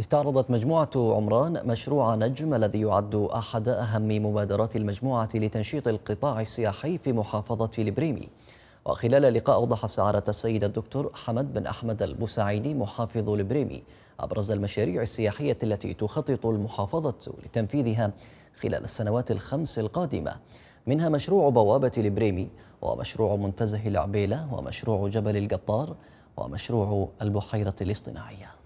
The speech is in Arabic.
استعرضت مجموعة عمران مشروع نجم الذي يعد أحد أهم مبادرات المجموعة لتنشيط القطاع السياحي في محافظة البريمي وخلال اللقاء أوضح سعادة السيد الدكتور حمد بن أحمد البوسعيدي محافظ البريمي أبرز المشاريع السياحية التي تخطط المحافظة لتنفيذها خلال السنوات الخمس القادمة منها مشروع بوابة البريمي ومشروع منتزه العبيلة ومشروع جبل القطار ومشروع البحيرة الاصطناعية